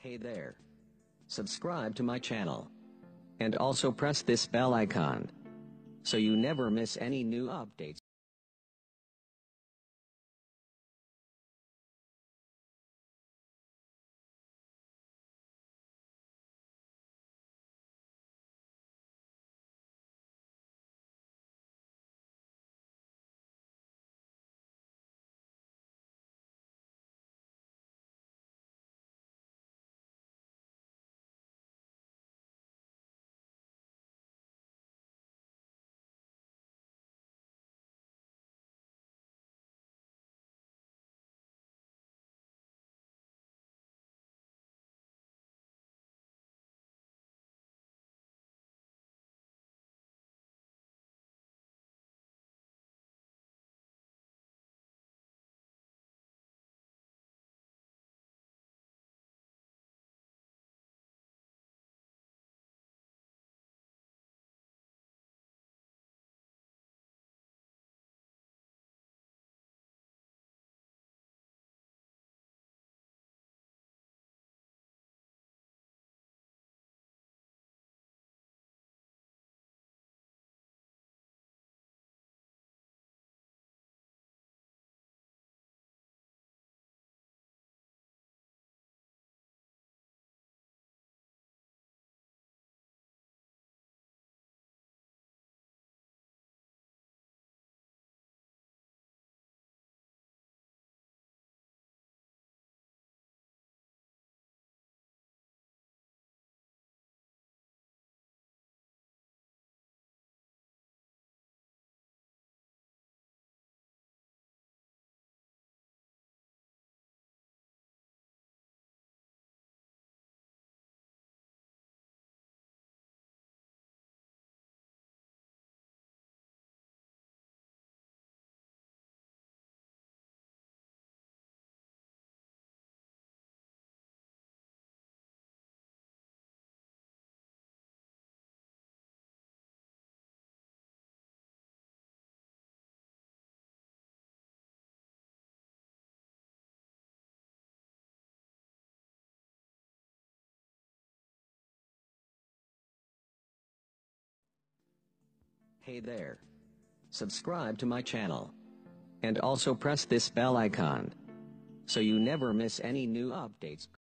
Hey there. Subscribe to my channel. And also press this bell icon. So you never miss any new updates. Hey there. Subscribe to my channel. And also press this bell icon. So you never miss any new updates.